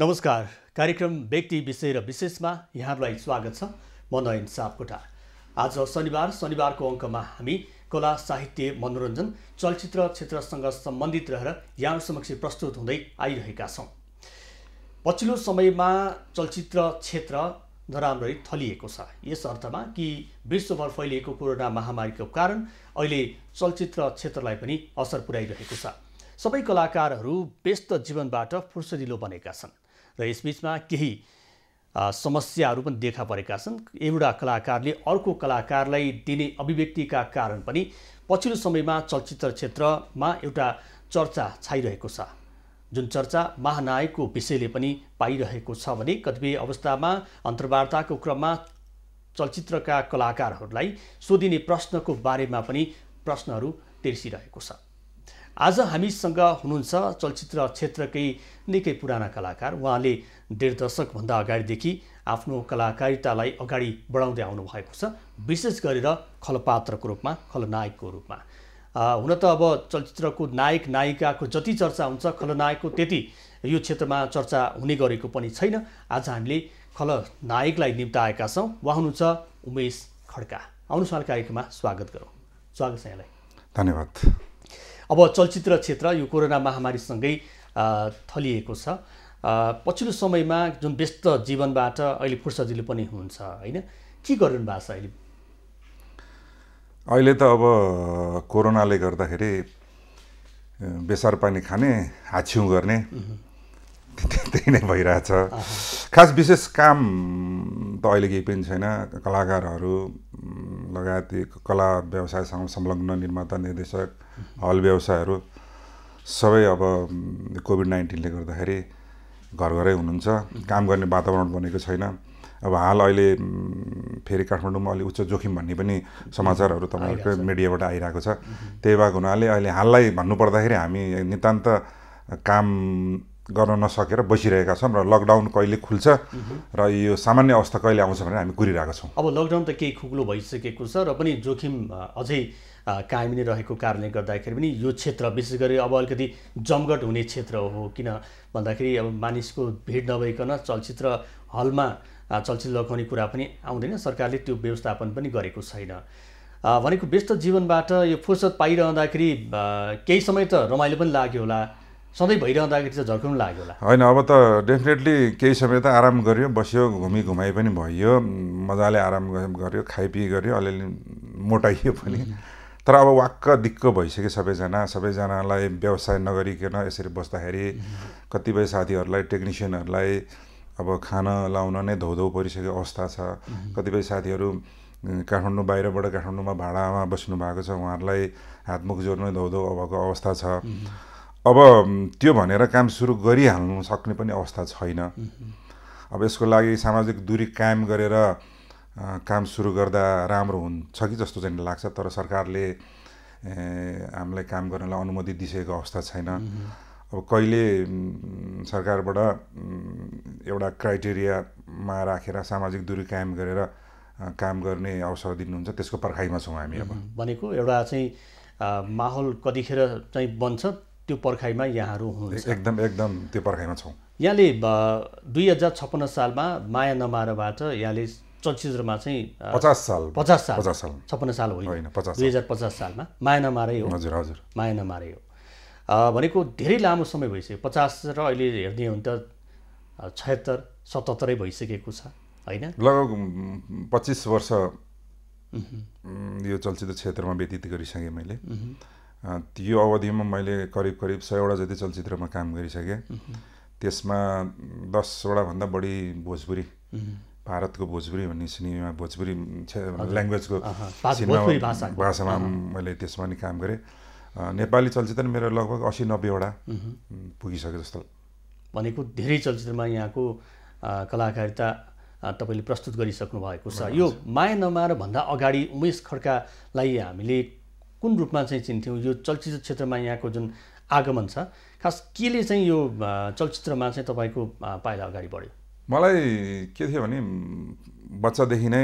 नमस्कार कार्यक्रम व्यक्ति विषय र विशेषमा यहाँहरूलाई स्वागत छ म नयन सापकोटा आज शनिबार शनिबारको अङ्कमा हामी कला साहित्य मनोरञ्जन चलचित्र क्षेत्रसँग सम्बन्धित रहेर यहाँ समक्ष प्रस्तुत हुँदै आइरहेका छौँ पछिल्लो समयमा चलचित्र क्षेत्र नराम्ररी थलिएको छ यस अर्थमा कि विश्वभर फैलिएको कोरोना महामारीको कारण अहिले चलचित्र क्षेत्रलाई पनि असर पुर्याइरहेको छ सबै कलाकारहरू व्यस्त जीवनबाट फुर्सदिलो बनेका छन् र यसबिचमा केही समस्याहरू पनि देखा परेका छन् एउटा कलाकारले अर्को कलाकारलाई दिने अभिव्यक्तिका कारण पनि पछिल्लो समयमा चलचित्र क्षेत्रमा एउटा चर्चा छाइरहेको छ जुन चर्चा महानायकको विषयले पनि पाइरहेको छ भने कतिपय अवस्थामा अन्तर्वार्ताको क्रममा चलचित्रका कलाकारहरूलाई सोधिने प्रश्नको बारेमा पनि प्रश्नहरू तेर्सिरहेको छ आज हामीसँग हुनुहुन्छ चलचित्र क्षेत्रकै निकै पुराना कलाकार उहाँले डेढ दशकभन्दा अगाडिदेखि आफ्नो कलाकारितालाई अगाडि बढाउँदै आउनुभएको छ विशेष गरेर खलपात्रको रूपमा खलनायकको रूपमा हुन त अब चलचित्रको नायक नायिकाको जति चर्चा हुन्छ खलनायकको त्यति यो क्षेत्रमा चर्चा हुने गरेको पनि छैन आज हामीले खलनायकलाई निम्ताएका छौँ उहाँ हुनुहुन्छ उमेश खड्का आउनुहोस् कार्यक्रममा स्वागत गरौँ स्वागत छ यहाँलाई धन्यवाद अब चलचित्र क्षेत्र यो कोरोना महामारीसँगै थलिएको छ पछिल्लो समयमा जुन व्यस्त जीवनबाट अहिले फुर्सदिलो पनि हुन्छ होइन के गरिनु भएको छ अहिले अहिले त अब कोरोनाले गर्दाखेरि बेसार पानी खाने हाछ्यौँ गर्ने त्यही नै भइरहेछ खास विशेष काम त अहिले केही पनि छैन कलाकारहरू लगायत कला व्यवसायसँग संलग्न निर्माता निर्देशक हल व्यवसायहरू सबै अब कोभिड नाइन्टिनले गर्दाखेरि घर घरै हुनुहुन्छ काम गर्ने वातावरण बनेको छैन अब हाल अहिले फेरि काठमाडौँमा अलिक उच्च जोखिम भन्ने पनि समाचारहरू तपाईँहरूकै मिडियाबाट आइरहेको छ त्यही भएको हुनाले अहिले हाललाई भन्नुपर्दाखेरि हामी नितान्त काम गर्न नसकेर बसिरहेका छौँ र लकडाउन कहिले खुल्छ र यो सामान्य अवस्था कहिले आउँछ भनेर हामी कुरिरहेका छौँ अब लकडाउन त केही खुक्लो भइसकेको छ र पनि जोखिम अझै कायम नै रहेको कारणले गर्दाखेरि पनि यो क्षेत्र विशेष गरी अब अलिकति जमघट हुने क्षेत्र हो किन भन्दाखेरि अब मानिसको भिड नभइकन चलचित्र हलमा चलचित्र लगाउने कुरा पनि आउँदैन सरकारले त्यो व्यवस्थापन पनि गरेको छैन भनेको व्यस्त जीवनबाट यो फुर्सद पाइरहँदाखेरि केही समय त रमाइलो पनि लाग्यो होला सधैँ भइरहँदाखेरि त झर्काउनु लाग्यो होला होइन अब त डेफिनेटली केही समय त आराम गऱ्यो बस्यो घुमी घुमाइ पनि भइयो मजाले आराम गऱ्यो खाइपिइ गऱ्यो अलिअलि मोटाइयो पनि तर अब वाक्क दिक्क भइसक्यो सबैजना सबैजनालाई व्यवसाय नगरिकन यसरी बस्दाखेरि कतिपय साथीहरूलाई टेक्निसियनहरूलाई अब खान लाउन नै धौधौ परिसकेको अवस्था छ कतिपय साथीहरू काठमाडौँ बाहिरबाट काठमाडौँमा भाडामा बस्नु भएको छ उहाँहरूलाई हातमुख जोड्नु धौधौ भएको अवस्था छ अब त्यो भनेर काम सुरु गरिहाल्नु सक्ने पनि अवस्था छैन अब यसको लागि सामाजिक दूरी कायम गरेर काम सुरु गर्दा राम्रो हुन्छ कि जस्तो चाहिँ लाग्छ तर सरकारले हामीलाई काम गर्नलाई अनुमति दिइसकेको अवस्था छैन अब कहिले सरकारबाट एउटा क्राइटेरियामा राखेर सामाजिक दूरी कायम गरेर काम गर्ने अवसर दिनुहुन्छ त्यसको पर्खाइमा छौँ हामी अब भनेको एउटा चाहिँ माहौल कतिखेर चाहिँ बन्छ त्यो पर्खाइमा यहाँहरू हुनुहुन्छ एकदम एकदम त्यो पर्खाइमा छौँ यहाँले दुई हजार छप्पन्न सालमा माया नमारबाट यहाँले चलचित्रमा चाहिँ पचास साल पचास साल पचास साल छप्पन्न साल होइन दुई हजार पचास सालमा माया नमारै हो हजुर हजुर माया नमारै हो भनेको धेरै लामो समय भइसक्यो पचास र अहिले हेर्ने हो भने त छयत्तर सतहत्तरै भइसकेको छ होइन लगभग पच्चिस वर्ष यो चलचित्र क्षेत्रमा व्यतीत गरिसकेँ मैले यो अवधिमा मैले करिब करिब सयवटा जति चलचित्रमा काम गरिसकेँ त्यसमा दसवटाभन्दा बढी भोजपुरी भारतको भोजपुरी भन्ने सिनेमा भोजपुरी ल्याङ्ग्वेजको भाषामा मैले त्यसमा नि काम गरेँ नेपाली चलचित्र मेरो लगभग असी नब्बेवटा पुगिसके जस्तो भनेको धेरै चलचित्रमा यहाँको कलाकारिता तपाईँले प्रस्तुत गरिसक्नु भएको छ यो माया नमाएर भन्दा अगाडि उमेश खड्कालाई हामीले कुन रूपमा चाहिँ चिन्थ्यौँ यो चलचित्र क्षेत्रमा यहाँको जुन आगमन छ खास केले चाहिँ यो चलचित्रमा चाहिँ तपाईँको पाइला अगाडि बढ्यो मलाई के थियो भने बच्चादेखि नै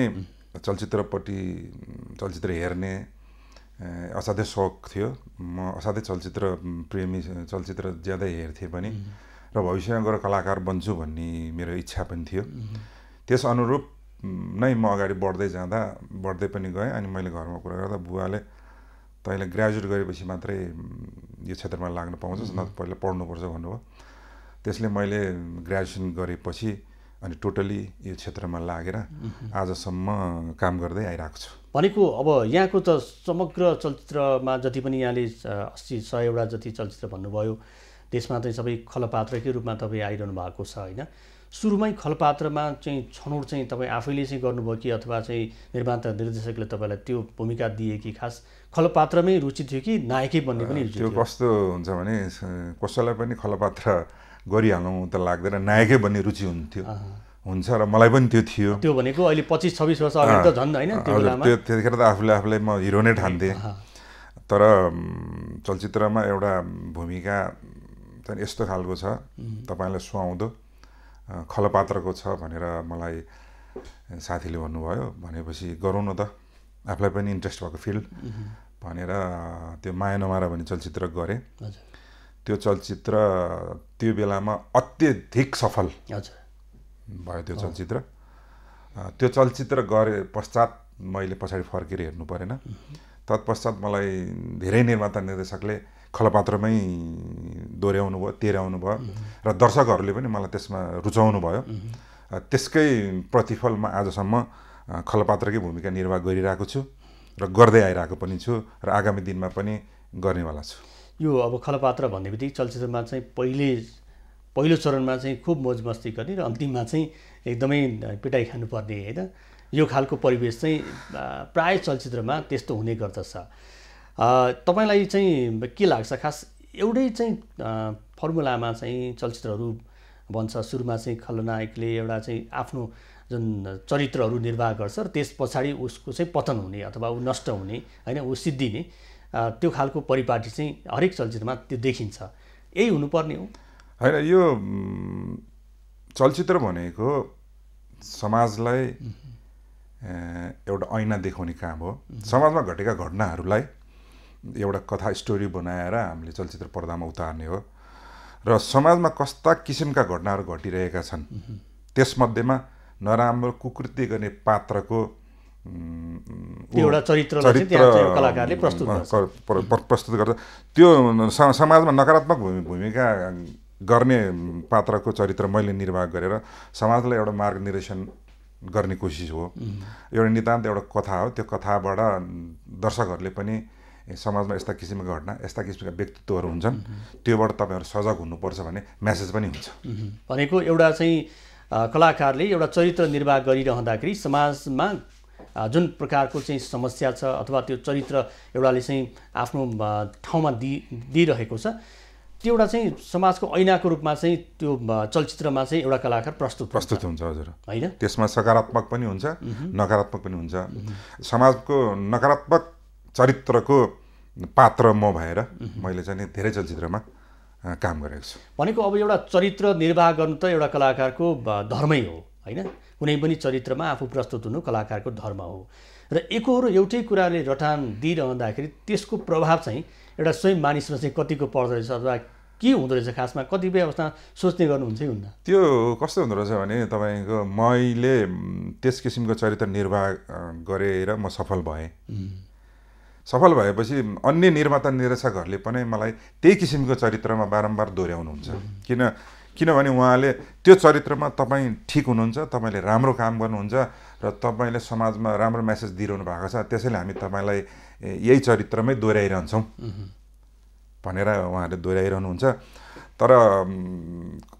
चलचित्रपट्टि चलचित्र हेर्ने असाध्यै सोख थियो म असाध्यै चलचित्र प्रेमी चलचित्र ज्यादै हेर्थेँ पनि र भविष्यमा गएर कलाकार बन्छु भन्ने मेरो इच्छा पनि थियो त्यस अनुरूप नै म अगाडि बढ्दै जाँदा बढ्दै पनि गएँ अनि मैले घरमा कुरा गर्दा बुवाले तैँले ग्रेजुएट गरेपछि मात्रै यो क्षेत्रमा लाग्न पाउँछ न पहिला पढ्नुपर्छ भन्नुभयो त्यसले मैले ग्रेजुएसन गरेपछि अनि टोटल्ली यो क्षेत्रमा लागेर आजसम्म काम गर्दै आइरहेको छु भनेको अब यहाँको त समग्र चलचित्रमा जति पनि यहाँले अस्सी सयवटा जति चलचित्र भन्नुभयो त्यसमा चाहिँ सबै खलपात्रकै रूपमा तपाईँ आइरहनु भएको छ होइन सुरुमै खलपात्रमा चाहिँ छनौट चाहिँ तपाईँ आफैले चाहिँ गर्नुभयो कि अथवा चाहिँ निर्माता निर्देशकले तपाईँलाई त्यो भूमिका दिए कि खास खलपात्रमै रुचि थियो कि नायकै बन्ने पनि त्यो कस्तो हुन्छ भने कसैलाई पनि खलपात्र गरिहालौँ त लाग्दैन नायकै बन्ने रुचि हुन्थ्यो हुन्छ र मलाई पनि त्यो थियो त्यो भनेको अहिले पच्चिस छब्बिस वर्ष अगाडि त झन् होइन त्यो त्यतिखेर त आफूले आफूलाई म हिरो नै ठान्थेँ तर चलचित्रमा एउटा भूमिका चाहिँ यस्तो खालको छ तपाईँलाई सुहाउँदो खलपात्रको छ भनेर मलाई साथीले भन्नुभयो भनेपछि गरौँ न त आफूलाई पनि इन्ट्रेस्ट भएको फिल्ड भनेर त्यो माया नमारा भन्ने चलचित्र गरेँ त्यो चलचित्र त्यो बेलामा अत्यधिक सफल भयो त्यो चलचित्र त्यो चलचित्र गरे पश्चात मैले पछाडि फर्केर हेर्नु परेन तत्पश्चात मलाई धेरै निर्माता निर्देशकले खलपात्रमै दोहोऱ्याउनु भयो तेह्राउनु भयो र दर्शकहरूले पनि मलाई त्यसमा रुचाउनु भयो त्यसकै प्रतिफल म आजसम्म खलपात्रकै भूमिका निर्वाह गरिरहेको छु र गर्दै आइरहेको पनि छु र आगामी दिनमा पनि गर्नेवाला छु यो अब खलपात्र भन्ने बित्तिकै चलचित्रमा चाहिँ पहिले पहिलो चरणमा चाहिँ खुब मौज मस्ती गर्ने र अन्तिममा चाहिँ एकदमै पिटाइ खानुपर्ने होइन यो खालको परिवेश चाहिँ प्राय चलचित्रमा त्यस्तो हुने गर्दछ तपाईँलाई चाहिँ के लाग्छ खास एउटै चाहिँ फर्मुलामा चाहिँ चलचित्रहरू भन्छ सुरुमा चाहिँ खलनायकले एउटा चाहिँ आफ्नो जुन चरित्रहरू निर्वाह गर्छ र त्यस पछाडि उसको चाहिँ पतन हुने अथवा ऊ नष्ट हुने होइन ऊ सिद्धिने त्यो खालको परिपाटी चाहिँ हरेक चलचित्रमा त्यो देखिन्छ यही हुनुपर्ने हो होइन यो चलचित्र भनेको समाजलाई एउटा ऐना देखाउने काम हो समाजमा घटेका घटनाहरूलाई एउटा कथा स्टोरी बनाएर हामीले चलचित्र पर्दामा उतार्ने हो र समाजमा कस्ता किसिमका घटनाहरू घटिरहेका छन् त्यसमध्येमा नराम्रो कुकृति गर्ने पात्रको एउटा चरित्र कलाकारले प्रस्तुत प्रस्तुत गर्छ त्यो समाजमा नकारात्मक भूमिका गर्ने पात्रको चरित्र मैले निर्वाह गरेर समाजलाई एउटा मार्ग निर्देशन गर्ने कोसिस हो एउटा नितान्त एउटा कथा हो त्यो कथाबाट दर्शकहरूले पनि समाजमा यस्ता किसिमका घटना यस्ता किसिमका व्यक्तित्वहरू हुन्छन् त्योबाट तपाईँहरू सजग हुनुपर्छ भन्ने म्यासेज पनि हुन्छ भनेको एउटा चाहिँ कलाकारले एउटा चरित्र निर्वाह गरिरहँदाखेरि समाजमा जुन प्रकारको चाहिँ समस्या छ अथवा त्यो चरित्र एउटाले चाहिँ आफ्नो ठाउँमा दि दिइरहेको छ त्यो एउटा चाहिँ समाजको ऐनाको रूपमा चाहिँ त्यो चलचित्रमा चाहिँ एउटा कलाकार प्रस्तुत प्रस्तुत हुन्छ हजुर होइन त्यसमा सकारात्मक पनि हुन्छ नकारात्मक पनि हुन्छ समाजको नकारात्मक चरित्रको पात्र म भएर मैले चाहिँ धेरै चलचित्रमा काम गरेको छु भनेको अब एउटा चरित्र निर्वाह गर्नु त एउटा कलाकारको धर्मै हो होइन कुनै पनि चरित्रमा आफू प्रस्तुत हुनु कलाकारको धर्म हो र एकहोरो एउटै कुराले रटान दिइरहँदाखेरि त्यसको प्रभाव चाहिँ एउटा स्वयं मानिसमा चाहिँ कतिको पर्दोरहेछ अथवा के हुँदो रहेछ खासमा कतिपय अवस्था सोच्ने गर्नुहुन्छ हुन्न त्यो कस्तो हुँदो रहेछ भने तपाईँको मैले त्यस किसिमको चरित्र निर्वाह गरेर म सफल भएँ सफल भएपछि अन्य निर्माता निर्देशकहरूले पनि मलाई त्यही किसिमको चरित्रमा बारम्बार दोहोऱ्याउनुहुन्छ किन किनभने उहाँले त्यो चरित्रमा तपाईँ ठिक हुनुहुन्छ तपाईँले राम्रो काम गर्नुहुन्छ र तपाईँले समाजमा राम्रो म्यासेज दिइरहनु भएको छ त्यसैले हामी तपाईँलाई यही चरित्रमै दोहोऱ्याइरहन्छौँ भनेर उहाँहरूले दोहोऱ्याइरहनुहुन्छ तर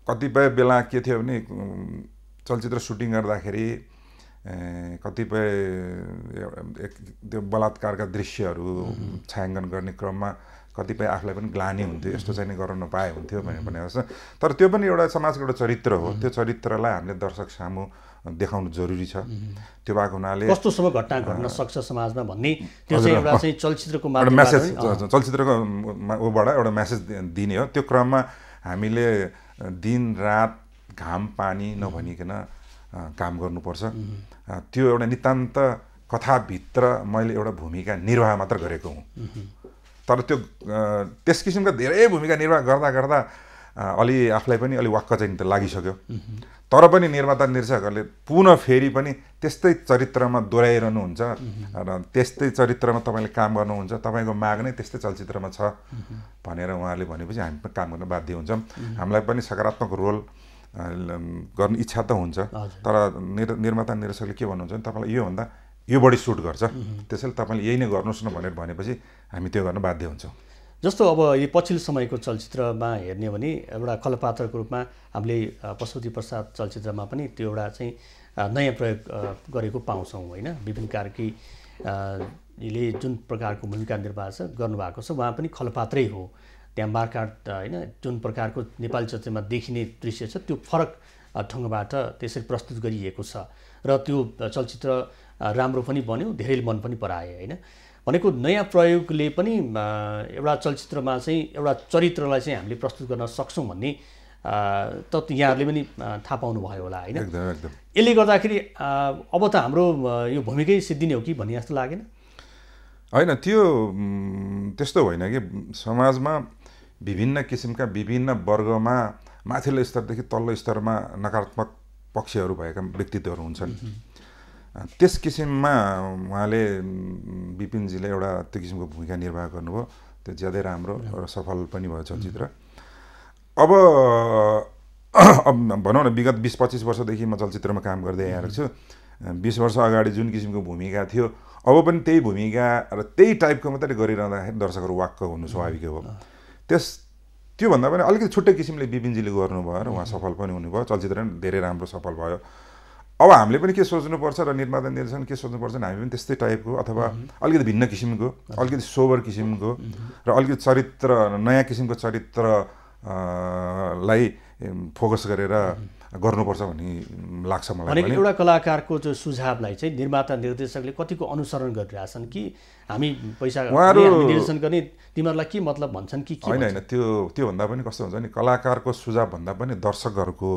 कतिपय बेला के थियो भने चलचित्र सुटिङ गर्दाखेरि कतिपय त्यो बलात्कारका दृश्यहरू छायाङ्कन गर्ने क्रममा कतिपय आफूलाई पनि ग्लानी हुन्थ्यो यस्तो चाहिँ गर्न नपाए हुन्थ्यो भनेर भनेको छ तर त्यो पनि एउटा समाजको एउटा चरित्र हो त्यो चरित्रलाई हामीले दर्शक सामु देखाउनु जरुरी छ त्यो भएको हुनाले कस्तो सब घटना घट्न सक्छ समाजमा भन्ने त्यो चाहिँ एउटा चाहिँ चलचित्रको म्यासेज चलचित्रको ऊबाट एउटा म्यासेज दिने हो त्यो क्रममा हामीले दिन रात घाम पानी नभनिकन काम गर्नुपर्छ त्यो एउटा नितान्त कथाभित्र मैले एउटा भूमिका निर्वाह मात्र गरेको हुँ तर त्यो त्यस किसिमका धेरै भूमिका निर्वाह गर्दा गर्दा अलि आफूलाई पनि अलि वाक्क चाहिँ लागिसक्यो तर पनि निर्माता निर्देशकहरूले पुनः फेरि पनि त्यस्तै चरित्रमा दोहोऱ्याइरहनुहुन्छ र त्यस्तै चरित्रमा तपाईँले काम गर्नुहुन्छ तपाईँको माग नै त्यस्तै चलचित्रमा छ भनेर उहाँहरूले भनेपछि हामी पनि काम गर्न बाध्य हुन्छौँ हामीलाई पनि सकारात्मक रोल गर्नु इच्छा त हुन्छ तर निर्माता निर्देशकले के भन्नुहुन्छ भने तपाईँलाई योभन्दा यो बढी सुट गर्छ त्यसैले तपाईँले यही नै गर्नुहोस् न भनेर भनेपछि हामी त्यो गर्न बाध्य हुन्छौँ जस्तो अब यो पछिल्लो समयको चलचित्रमा हेर्ने हो भने एउटा कलापात्रको रूपमा हामीले पशुपति प्रसाद चलचित्रमा पनि त्यो एउटा चाहिँ नयाँ प्रयोग गरेको पाउँछौँ होइन विभिन्न कार्की जुन प्रकारको भूमिका निर्वाह छ गर्नुभएको छ उहाँ पनि खलपात्रै हो त्यहाँ मार्काट होइन जुन प्रकारको नेपाली चलचित्रमा देखिने दृश्य छ त्यो फरक ढङ्गबाट त्यसरी प्रस्तुत गरिएको छ र त्यो चलचित्र राम्रो पनि बन्यो धेरैले मन पनि पराए होइन भनेको नयाँ प्रयोगले पनि एउटा चलचित्रमा चाहिँ एउटा चरित्रलाई चाहिँ हामीले प्रस्तुत गर्न सक्छौँ भन्ने त यहाँहरूले पनि थाहा पाउनुभयो होला होइन यसले गर्दाखेरि अब त हाम्रो यो भूमिकै सिद्धिने हो कि भन्ने जस्तो लागेन होइन त्यो त्यस्तो होइन कि समाजमा विभिन्न किसिमका विभिन्न वर्गमा माथिल्लो स्तरदेखि तल्लो स्तरमा नकारात्मक पक्षहरू भएका व्यक्तित्वहरू हुन्छन् त्यस किसिममा उहाँले बिपिनजीले एउटा त्यो किसिमको भूमिका निर्वाह गर्नुभयो त्यो ज्यादै राम्रो र सफल पनि भयो चलचित्र अब भनौँ न विगत बिस पच्चिस वर्षदेखि म चलचित्रमा काम गर्दै आइरहेको छु बिस वर्ष अगाडि जुन किसिमको भूमिका थियो अब पनि त्यही भूमिका र त्यही टाइपको मात्रै गरिरहँदाखेरि दर्शकहरू वाक्क हुनु स्वाभाविक हो त्यस त्योभन्दा पनि अलिकति छुट्टै किसिमले बिपिनजीले गर्नुभयो र उहाँ सफल पनि हुनुभयो चलचित्र धेरै राम्रो सफल भयो अब हामीले पनि के सोच्नुपर्छ र निर्माता निर्देशन के सोच्नुपर्छ भने हामी पनि त्यस्तै टाइपको अथवा अलिकति भिन्न किसिमको अलिकति सोभर किसिमको र अलिकति चरित्र नयाँ किसिमको चरित्रलाई फोकस गरेर गर्नुपर्छ भन्ने लाग्छ मलाई एउटा कलाकारको जो सुझावलाई चाहिँ निर्माता निर्देशकले कतिको अनुसरण गरिरहेछन् कि हामी पैसा निर्देशन गर्ने तिमीहरूलाई के मतलब भन्छन् कि होइन होइन त्यो त्योभन्दा पनि कस्तो हुन्छ नि कलाकारको सुझावभन्दा पनि दर्शकहरूको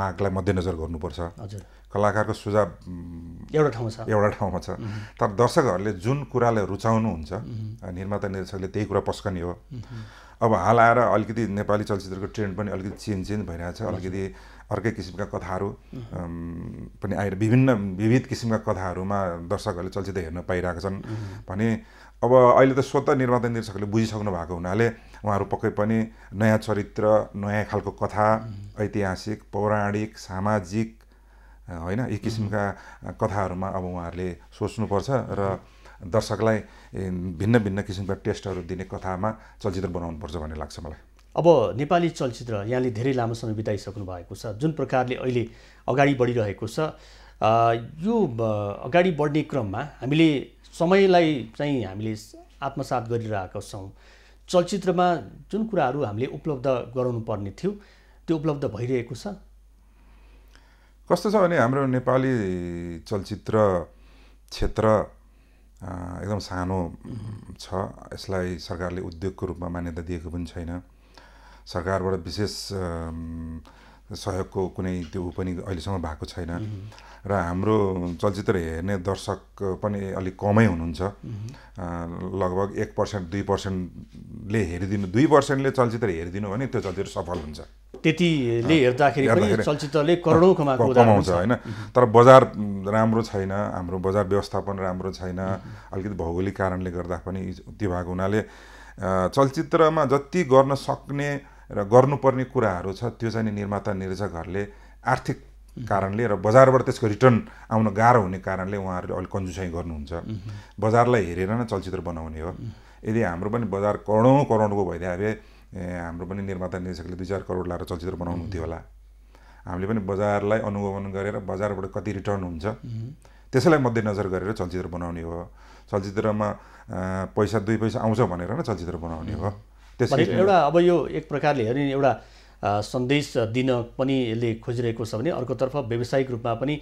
मागलाई मध्यनजर गर्नुपर्छ हजुर कलाकारको सुझाव एउटा ठाउँ छ एउटा ठाउँमा छ तर दर्शकहरूले जुन कुराले रुचाउनुहुन्छ निर्माता निर्देशकले त्यही कुरा पस्कने हो अब हाल आएर अलिकति नेपाली चलचित्रको ट्रेन्ड पनि अलिकति चेन्ज चेन्ज भइरहेछ अलिकति अर्कै किसिमका कथाहरू पनि आएर विभिन्न विविध किसिमका कथाहरूमा दर्शकहरूले चलचित्र हेर्न पाइरहेका छन् भने अब अहिले त स्वतः निर्माता निर्देशकले बुझिसक्नु भएको हुनाले उहाँहरू पक्कै पनि नयाँ चरित्र नयाँ खालको कथा ऐतिहासिक पौराणिक सामाजिक होइन एक किसिमका कथाहरूमा अब उहाँहरूले सोच्नुपर्छ र दर्शकलाई भिन्न भिन्न किसिमका टेस्टहरू दिने कथामा चलचित्र बनाउनुपर्छ भन्ने लाग्छ मलाई अब नेपाली चलचित्र यहाँले धेरै लामो समय बिताइसक्नु भएको छ जुन प्रकारले अहिले अगाडि बढिरहेको छ यो अगाडि बढ्ने क्रममा हामीले समयलाई चाहिँ हामीले आत्मसात गरिरहेका छौँ चलचित्रमा जुन कुराहरू हामीले उपलब्ध गराउनु पर्ने थियो त्यो उपलब्ध भइरहेको छ कस्तो छ भने हाम्रो नेपाली चलचित्र क्षेत्र एकदम सानो छ यसलाई सरकारले उद्योगको रूपमा मान्यता दिएको पनि छैन सरकारबाट विशेष सहयोगको कुनै त्यो पनि अहिलेसम्म भएको छैन र हाम्रो चलचित्र हेर्ने दर्शक पनि अलिक कमै हुनुहुन्छ लगभग एक पर्सेन्ट दुई पर्सेन्टले हेरिदिनु दुई पर्सेन्टले चलचित्र हेरिदिनु भने त्यो चलचित्र सफल हुन्छ त्यतिले हेर्दाखेरि पनि चलचित्रले करोडौँ कमाएको कमाउँछ होइन तर बजार राम्रो छैन हाम्रो बजार व्यवस्थापन राम्रो छैन अलिकति भौगोलिक कारणले गर्दा पनि त्यो भएको हुनाले चलचित्रमा जति गर्न सक्ने र गर्नुपर्ने कुराहरू छ त्यो चाहिँ निर्माता निर्देशकहरूले आर्थिक कारणले र बजारबाट त्यसको रिटर्न आउन गाह्रो हुने कारणले उहाँहरूले अलिक कन्जुसाइ गर्नुहुन्छ बजारलाई हेरेर नै चलचित्र बनाउने हो यदि हाम्रो पनि बजार करोडौँ करोडको भइदिए हाम्रो पनि निर्माता निर्देशकले दुई चार करोड लाएर चलचित्र बनाउनु हुन्थ्यो होला हामीले पनि बजारलाई अनुगमन गरेर बजारबाट कति रिटर्न हुन्छ त्यसैलाई मध्यनजर गरेर चलचित्र बनाउने हो चलचित्रमा पैसा दुई पैसा आउँछ भनेर नै चलचित्र बनाउने हो त्यसरी एउटा अब यो एक प्रकारले हेर्ने एउटा सन्देश दिन पनि यसले खोजिरहेको छ भने अर्कोतर्फ व्यावसायिक रूपमा पनि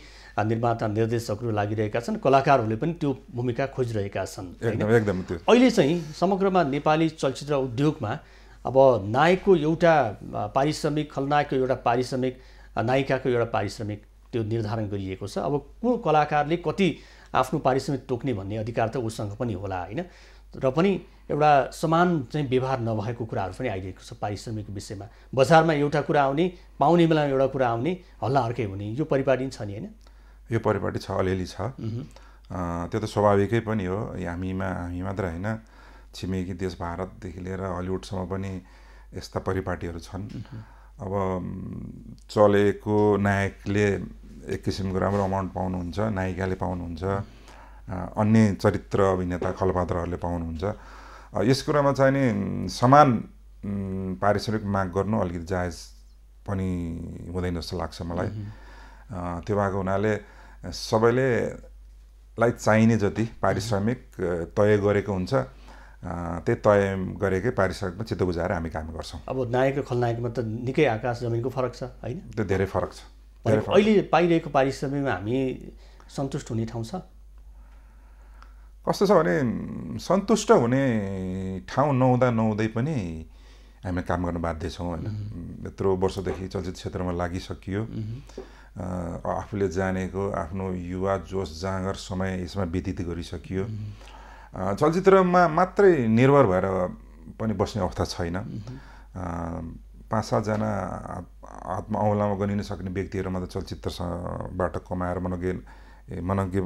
निर्माता निर्देशकहरू लागिरहेका छन् कलाकारहरूले पनि त्यो भूमिका खोजिरहेका छन् एकदम एकदम त्यो अहिले चाहिँ समग्रमा नेपाली चलचित्र उद्योगमा अब नायकको एउटा पारिश्रमिक खलनायकको एउटा पारिश्रमिक नायिकाको एउटा पारिश्रमिक त्यो निर्धारण गरिएको छ अब को कलाकारले कति आफ्नो पारिश्रमिक तोक्ने भन्ने अधिकार त उसँग पनि होला होइन र पनि एउटा समान चाहिँ व्यवहार नभएको कुराहरू पनि आइरहेको छ पारिश्रमिक विषयमा बजारमा एउटा कुरा आउने पाउने बेलामा एउटा कुरा आउने हल्ला अर्कै हुने यो परिपाटी छ नि होइन यो परिपाटी छ अलिअलि छ त्यो त स्वाभाविकै पनि हो हामीमा हामी मात्र होइन छिमेकी देश भारतदेखि लिएर हलिउडसम्म पनि यस्ता परिपाटीहरू छन् अब चलेको नायकले एक किसिमको राम्रो अमाउन्ट पाउनुहुन्छ नायिकाले पाउनुहुन्छ अन्य चरित्र अभिनेता खलपात्रहरूले पाउनुहुन्छ यस कुरामा चाहिँ नि समान पारिश्रमिक माग गर्नु अलिकति जायज पनि हुँदैन जस्तो लाग्छ मलाई त्यो भएको हुनाले सबैले लाई चाहिने जति पारिश्रमिक तय गरेको हुन्छ त्यही तय गरेकै पारिश्रमिकमा चित्त बुझाएर हामी काम गर्छौँ अब नायक र खलनायकमा त निकै आकाश जमिनको फरक छ होइन त्यो धेरै फरक छ अहिले पाइरहेको पारिश्रमिकमा हामी सन्तुष्ट हुने ठाउँ छ कस्तो छ भने सन्तुष्ट हुने ठाउँ नहुँदा नहुँदै पनि हामी काम गर्न बाध्य छौँ होइन यत्रो वर्षदेखि चलचित्र क्षेत्रमा लागिसकियो आफूले जानेको आफ्नो युवा जोस जाँगर समय यसमा व्यतीत गरिसकियो चलचित्रमा मात्रै निर्भर भएर पनि बस्ने अवस्था छैन पाँच सातजना आत्मा औँलामा गनिन सक्ने व्यक्तिहरूमा त चलचित्रबाट कमाएर मनोज्ञ मनोज्ञ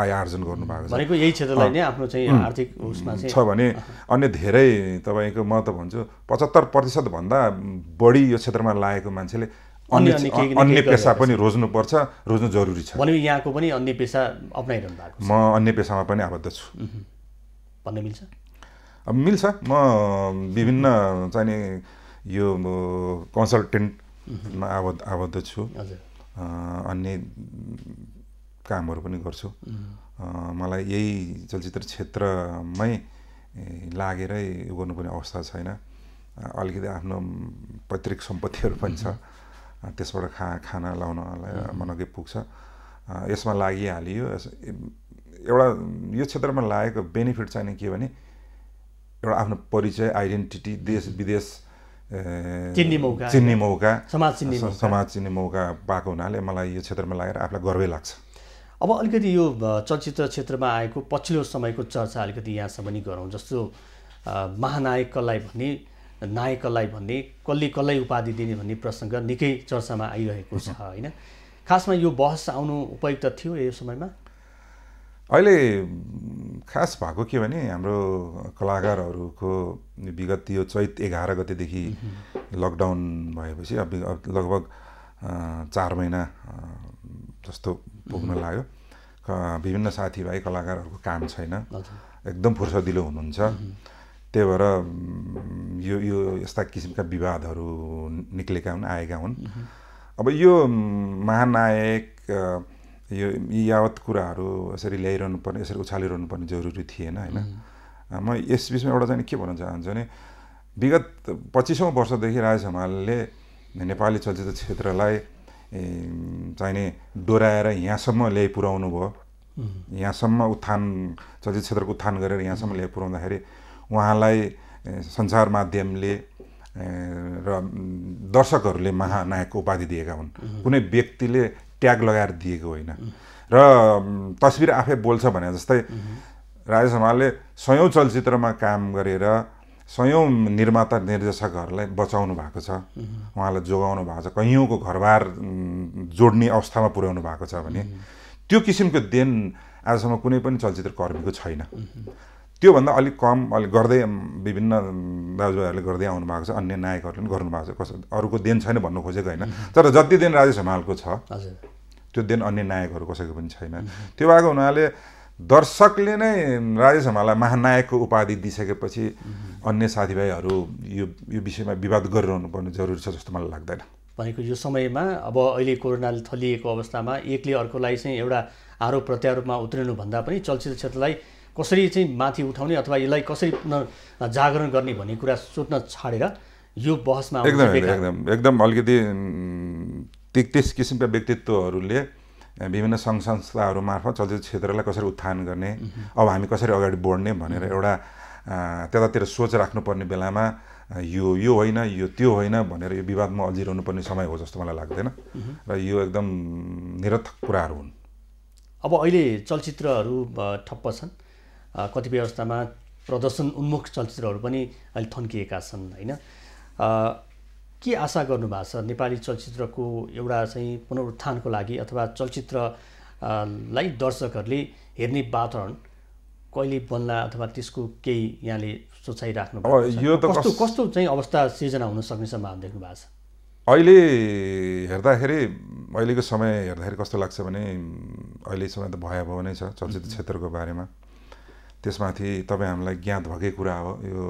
आय आर्जन गर्नुभएको छ भने अन्य धेरै तपाईँको म त भन्छु पचहत्तर प्रतिशतभन्दा बढी यो क्षेत्रमा लागेको मान्छेले अन्य अन्य पेसा पनि रोज्नुपर्छ रोज्नु जरुरी छ भनेपछि यहाँको पनि अन्य पेसा अप्नाइरहनु भएको म अन्य पेसामा पनि आबद्ध छु भन्न मिल्छ अब मिल्छ म विभिन्न चाहिने यो कन्सल्टेन्टमा आबद्ध आबद्ध छु अन्य कामहरू पनि गर्छु मलाई यही चलचित्र क्षेत्रमै लागेरै गर्नुपर्ने अवस्था छैन अलिकति आफ्नो पैतृक सम्पत्तिहरू पनि छ त्यसबाट खा खाना लाउनलाई मनकै पुग्छ यसमा लागिहालियो एउटा यो क्षेत्रमा लागेको बेनिफिट चाहिँ के भने एउटा आफ्नो परिचय आइडेन्टिटी देश विदेश चिन्ने मौका चिन्ने मौका समाज चिन्ने समाज चिन्ने मौका पाएको हुनाले मलाई यो क्षेत्रमा लागेर आफूलाई गर्वै लाग्छ अब अलिकति यो चलचित्र क्षेत्रमा आएको पछिल्लो समयको चर्चा अलिकति यहाँसम्म नि गरौँ जस्तो महानायकलाई भने नायकलाई भन्ने कसले कसलाई उपाधि दिने भन्ने प्रसङ्ग निकै चर्चामा आइरहेको छ होइन खासमा यो बहस आउनु उपयुक्त थियो यो समयमा अहिले खास भएको के भने हाम्रो कलाकारहरूको विगत यो चैत एघार गतेदेखि लकडाउन भएपछि अब लगभग चार महिना जस्तो पुग्न लाग्यो विभिन्न साथीभाइ कलाकारहरूको काम छैन एकदम फुर्सदिलो हुनुहुन्छ त्यही भएर यो यो यस्ता किसिमका विवादहरू निक्लेका हुन् आएका हुन् अब यो महानायक यो यी यावत कुराहरू यसरी ल्याइरहनु पर्ने यसरी उछालिरहनु पर्ने जरुरी थिएन होइन म यस विषयमा एउटा चाहिँ के भन्न चाहन्छु भने विगत पच्चिसौँ वर्षदेखि राज हमालले नेपाली चलचित्र क्षेत्रलाई चाहिने डोराएर यहाँसम्म ल्याइपुऱ्याउनु भयो यहाँसम्म उत्थान चलचित्र क्षेत्रको उत्थान गरेर यहाँसम्म ल्याइ पुऱ्याउँदाखेरि उहाँलाई सञ्चार माध्यमले र दर्शकहरूले महानायकको उपाधि दिएका हुन् कुनै व्यक्तिले ट्याग लगाएर दिएको होइन र तस्विर आफै बोल्छ भने जस्तै राजेश हमालले सयौँ चलचित्रमा काम गरेर सयौँ निर्माता निर्देशकहरूलाई बचाउनु भएको छ उहाँलाई जोगाउनु भएको छ कैयौँको घरबार जोड्ने अवस्थामा पुर्याउनु भएको छ भने त्यो किसिमको देन आजसम्म कुनै पनि चलचित्र कर्मीको छैन त्योभन्दा अलिक कम अलिक गर्दै विभिन्न दाजुभाइहरूले गर्दै आउनु भएको छ अन्य नायकहरूले पनि गर्नुभएको छ कसै अरूको देन छैन भन्नु खोजेको होइन तर जति दिन राजेश हमालको छ त्यो देन अन्य नायकहरू कसैको पनि छैन त्यो भएको हुनाले दर्शकले नै राजेश हमाललाई महानायकको उपाधि दिइसकेपछि अन्य साथीभाइहरू यो यो विषयमा विवाद गरिरहनु पर्ने जरुरी छ जस्तो मलाई लाग्दैन भनेको यो समयमा अब अहिले कोरोनाले थलिएको अवस्थामा एकले अर्कोलाई चाहिँ एउटा आरोप प्रत्यारोपमा उत्रिनुभन्दा पनि चलचित्र क्षेत्रलाई कसरी चाहिँ माथि उठाउने अथवा यसलाई कसरी पुन जागरण गर्ने भन्ने कुरा सोध्न छाडेर यो बहसमा एकदम एकदम एकदम अलिकति त्यस किसिमका व्यक्तित्वहरूले विभिन्न सङ्घ संस्थाहरू मार्फत चलचित्र क्षेत्रलाई कसरी उत्थान गर्ने अब हामी कसरी अगाडि बढ्ने भनेर एउटा त्यतातिर सोच राख्नुपर्ने बेलामा यो यो होइन यो त्यो होइन भनेर यो विवादमा अल्झिरहनु पर्ने समय हो जस्तो मलाई लाग्दैन र यो एकदम निरर्थक कुराहरू हुन् अब अहिले चलचित्रहरू ठप्प छन् कतिपय अवस्थामा प्रदर्शन उन्मुख चलचित्रहरू पनि अहिले थन्किएका छन् होइन के आशा गर्नुभएको छ नेपाली चलचित्रको एउटा चाहिँ पुनरुत्थानको लागि अथवा चलचित्र लाई दर्शकहरूले हेर्ने वातावरण कहिले बन्ला अथवा त्यसको केही यहाँले सोचाइ राख्नु यो त कस्तो कस्तो चाहिँ अवस्था सिर्जना हुन सक्ने सम्भावना देख्नु भएको छ अहिले हेर्दाखेरि अहिलेको समय हेर्दाखेरि कस्तो लाग्छ भने अहिलेसम्म त भयाभव नै छ चलचित्र क्षेत्रको बारेमा त्यसमाथि तपाईँ हामीलाई ज्ञात भएकै कुरा हो यो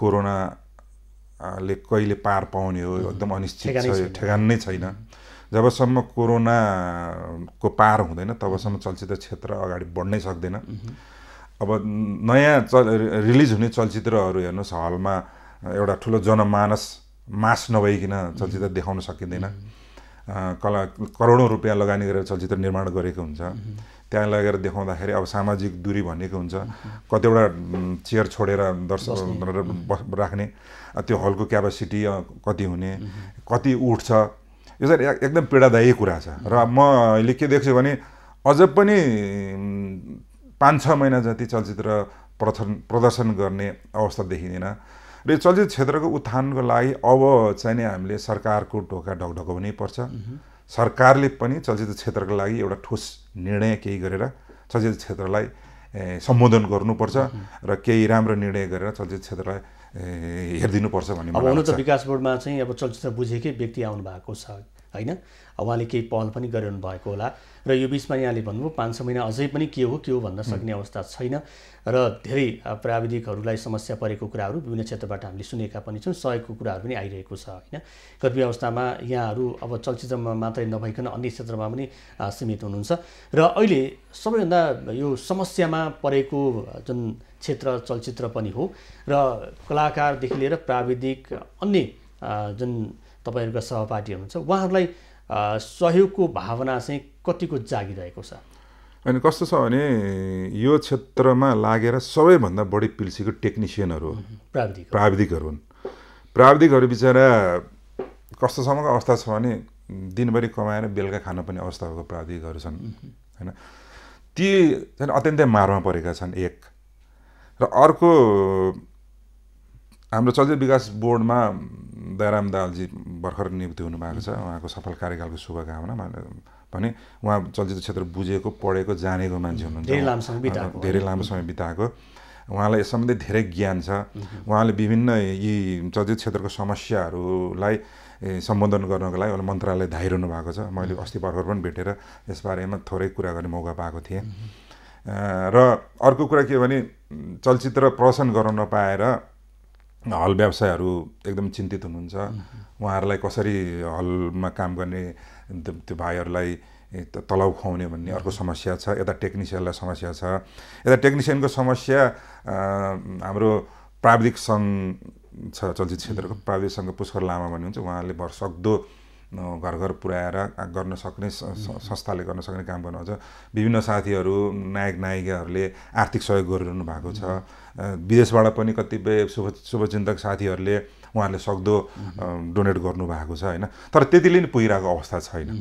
कोरोनाले कहिले पार पाउने हो एकदम अनिश्चित छ यो ठेगान नै छैन जबसम्म कोरोनाको पार हुँदैन तबसम्म चलचित्र क्षेत्र अगाडि बढ्नै सक्दैन अब नयाँ चल रिलिज हुने चलचित्रहरू हेर्नुहोस् हलमा एउटा ठुलो जनमानस मास नभइकन चलचित्र देखाउन सकिँदैन कला करोडौँ रुपियाँ लगानी गरेर चलचित्र निर्माण गरेको हुन्छ त्यहाँ लगेर देखाउँदाखेरि अब सामाजिक दूरी भनेको हुन्छ कतिवटा चेयर छोडेर दर्शक राख्ने त्यो हलको क्यापेसिटी कति हुने कति उठ्छ यो चाहिँ एकदम पीडादायी कुरा छ र म अहिले के देख्छु भने अझ पनि पाँच छ महिना जति चलचित्र प्रदर्शन प्रदर्शन गर्ने अवस्था देखिँदैन र यो चलचित्र क्षेत्रको उत्थानको लागि अब चाहिँ नि हामीले सरकारको ढोका ढकढकाउनै पर्छ सरकारले पनि चलचित्र क्षेत्रको लागि एउटा ठोस निर्णय केही गरेर चलचित्र क्षेत्रलाई सम्बोधन गर्नुपर्छ र केही राम्रो निर्णय गरेर चलचित्र क्षेत्रलाई हेरिदिनुपर्छ भन्ने अब हुन त विकास बोर्डमा चाहिँ अब चलचित्र बुझेकै व्यक्ति आउनु भएको छ होइन उहाँले केही पहल पनि गरिरहनु भएको होला र यो बिचमा यहाँले भन्नुभयो पाँच छ महिना अझै पनि के हो के हो भन्न सक्ने अवस्था छैन र धेरै प्राविधिकहरूलाई समस्या परेको कुराहरू विभिन्न क्षेत्रबाट हामीले सुनेका पनि छौँ सहयोगको कुराहरू पनि आइरहेको छ होइन कतिपय अवस्थामा यहाँहरू अब चलचित्रमा मात्रै नभइकन अन्य क्षेत्रमा पनि सीमित हुनुहुन्छ र अहिले सबैभन्दा यो समस्यामा परेको जुन क्षेत्र चलचित्र पनि हो र कलाकारदेखि लिएर प्राविधिक अन्य जुन तपाईँहरूका सहपाठी हुनुहुन्छ उहाँहरूलाई सहयोगको भावना चाहिँ कतिको जागिरहेको छ अनि कस्तो छ भने यो क्षेत्रमा लागेर सबैभन्दा बढी पिल्सीको टेक्निसियनहरू प्राविधिक प्राविधिकहरू हुन् प्राविधिकहरू बिचरा कस्तोसम्मको अवस्था छ भने दिनभरि कमाएर बेलुका खानुपर्ने अवस्था भएको प्राविधिकहरू छन् होइन ती झन् अत्यन्तै मारमा परेका छन् एक र अर्को हाम्रो चलचित्र विकास बोर्डमा दयाराम दालजी भर्खर नियुक्ति हुनुभएको छ उहाँको सफल कार्यकालको शुभकामना भने उहाँ चलचित्र क्षेत्र बुझेको पढेको जानेको मान्छे हुनुहुन्छ धेरै लामो समय बिताएको उहाँलाई यस सम्बन्धी धेरै ज्ञान छ उहाँले विभिन्न यी चलचित्र क्षेत्रको समस्याहरूलाई सम्बोधन गर्नको लागि उहाँले मन्त्रालय धाइरहनु भएको छ मैले अस्ति भर्खर पनि भेटेर यसबारेमा थोरै कुरा गर्ने मौका पाएको थिएँ र अर्को कुरा के भने चलचित्र प्रदर्शन गर्न नपाएर हल व्यवसायहरू एकदम चिन्तित हुनुहुन्छ उहाँहरूलाई कसरी हलमा काम गर्ने त्यो भाइहरूलाई तलाउ खुवाउने भन्ने अर्को समस्या छ यता टेक्निसियनलाई समस्या छ यता टेक्निसियनको समस्या हाम्रो प्राविधिक सङ्घ छ चलचित्र क्षेत्रको प्राविधिक सङ्घ पुष्कर लामा भन्नुहुन्छ उहाँले भरसक्दो घर घर पुऱ्याएर गर्न सक्ने संस्थाले गर्न सक्ने काम गर्नुहुन्छ विभिन्न साथीहरू नायक नायिकाहरूले आर्थिक सहयोग गरिरहनु भएको छ विदेशबाट पनि कतिपय शुभ शुभचिन्तक साथीहरूले उहाँहरूले सक्दो डोनेट गर्नुभएको छ होइन तर त्यतिले नि पुगिरहेको अवस्था छैन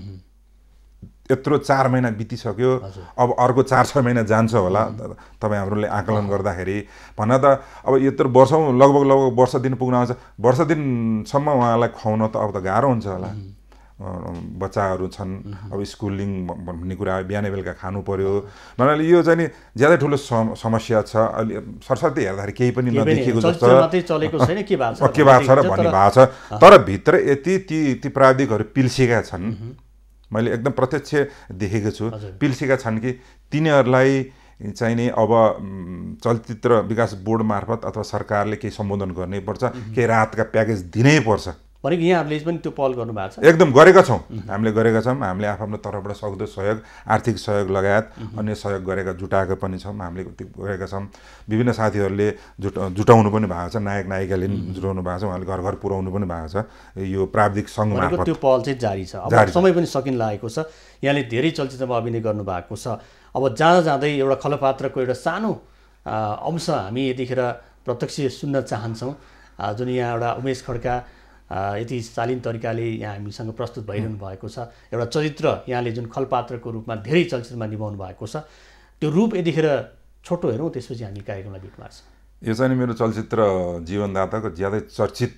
यत्रो चार महिना बितिसक्यो अब अर्को चार छ महिना जान्छ होला तपाईँ हाम्रोले आकलन गर्दाखेरि भन्न त अब यत्रो वर्षौँ लगभग लगभग वर्ष दिन पुग्न आउँछ वर्ष दिनसम्म उहाँलाई खुवाउन त अब त गाह्रो हुन्छ होला बच्चाहरू छन् अब स्कुलिङ भन्ने कुरा बिहानै बेलुका खानु पर्यो भन्नाले यो चाहिँ नि ज्यादै ठुलो समस्या छ अहिले सरस्वती हेर्दाखेरि केही पनि नदेखिएको जस्तो के भएको छ र भन्ने भएको छ तर भित्र यति ती ती प्राविधिकहरू पिल्सेका छन् मैले एकदम प्रत्यक्ष देखेको छु पिल्सेका छन् कि तिनीहरूलाई चाहिँ नि अब चलचित्र विकास बोर्ड मार्फत अथवा सरकारले केही सम्बोधन गर्नै पर्छ केही राहतका प्याकेज दिनै पर्छ भनेको यहाँहरूले पनि त्यो पहल गर्नुभएको छ एकदम गरेका छौँ हामीले गरेका छौँ हामीले आफ्नो तर्फबाट सक्दो सहयोग आर्थिक सहयोग लगायत अन्य सहयोग गरेका जुटाएको पनि छौँ हामीले गरेका छौँ विभिन्न साथीहरूले जुट जुटाउनु पनि भएको छ नायक नायिकाले जुटाउनु भएको छ उहाँले घर घर पुऱ्याउनु पनि भएको छ यो प्राविधिक सङ्घ त्यो पहल चाहिँ जारी छ अब समय पनि सकिन लागेको छ यहाँले धेरै चलचित्रमा अभिनय गर्नुभएको छ अब जाँदा जाँदै एउटा खलपात्रको एउटा सानो अंश हामी यतिखेर प्रत्यक्ष सुन्न चाहन्छौँ जुन यहाँ एउटा उमेश खड्का यति शालीन तरिकाले यहाँ हामीसँग प्रस्तुत भइरहनु भएको छ एउटा चरित्र यहाँले जुन खलपात्रको रूपमा धेरै चलचित्रमा निभाउनु भएको छ त्यो रूप यतिखेर छोटो हेरौँ त्यसपछि हामी कार्यक्रमलाई भेट मार्छौँ यो चाहिँ मेरो चलचित्र जीवनदाताको ज्यादै चर्चित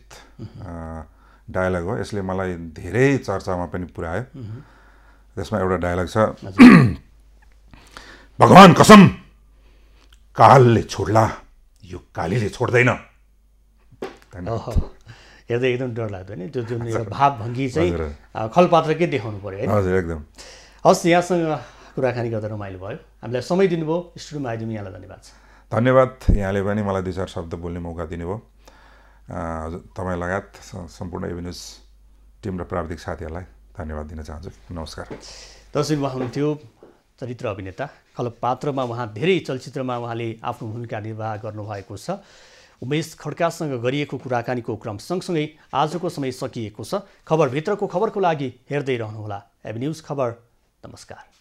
डायलग हो यसले मलाई धेरै चर्चामा पनि पुऱ्यायो त्यसमा एउटा डायलग छ भगवान् कसम कालले छोड्ला यो कालीले छोड्दैन हेर्दा एकदम डर लाग्दो नि त्यो जुन एउटा भावभङ्गी चाहिँ खलपात्रकै देखाउनु पऱ्यो है हजुर एकदम हस् यहाँसँग कुराकानी गर्दा रमाइलो भयो हामीलाई समय दिनुभयो स्टुडियोमा आइदिनु यहाँलाई धन्यवाद छ धन्यवाद यहाँले पनि मलाई दुई चार शब्द बोल्ने मौका दिनुभयो तपाईँ लगायत सम्पूर्ण एभिन्युज टिम र प्राविधिक साथीहरूलाई धन्यवाद दिन चाहन्छु नमस्कार दर्शक उहाँ हुनुहुन्थ्यो चरित्र अभिनेता खलपात्रमा उहाँ धेरै चलचित्रमा उहाँले आफ्नो भूमिका निर्वाह गर्नुभएको छ उमेश खड्कासँग गरिएको कुराकानीको क्रम सँगसँगै आजको समय सकिएको छ खबरभित्रको खबरको लागि हेर्दै रहनुहोला एभि न्युज खबर नमस्कार